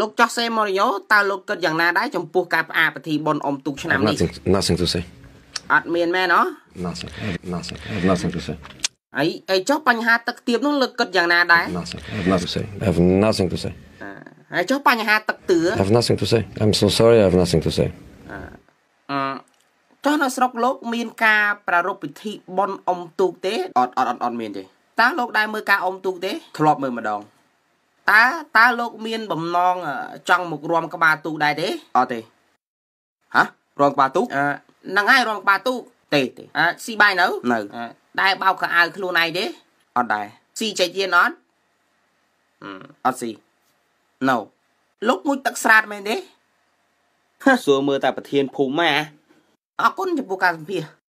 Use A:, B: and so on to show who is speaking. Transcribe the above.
A: លោកចោះសេម៉ូរីយ៉ូតើលោកគិតយ៉ាងណាដែរចំពោះការផ្អាកពិធីបុណ្យអុំទូកឆ្នាំនេះ Nothing to say អត់មានមែនហ៎
B: Nothing Nothing Nothing to say
A: អីអីចោះបញ្ហាទឹកទាបនោះលោកគិតយ៉ាងណាដែរ Nothing
B: Nothing to say I have nothing to say
A: ហើយចោះបញ្ហាទឹកទឿ I have
B: nothing to say I'm so sorry I have nothing to say
A: អឺចុះនៅស្រុកលោកមានការប្រារព្ធពិធីបុណ្យអុំទូកទេអត់អត់អត់មានទេតើលោកដែរមើលការអុំទូកទេ
C: ធ្លាប់មើលម្ដង
A: តើតើលោក មានបំណងចង់មករួមក្បាលទូដែរទេ
C: អត់ទេហ៎រួមក្បាលទូហ
A: ្នឹងហើយរួមក្បាលទូទេទេស៊ីបាយនៅ នៅដែរបោកខោអាវខ្លួនឯងទេ
C: អត់ដែរស៊ីចេញៀនអត់អត់ស៊ី No លោកមួយទឹកស្រាតមែនទេសួរមើលតែប្រធាន ភូមិម៉ែ
A: អរគុណចំពោះការសម្ភាស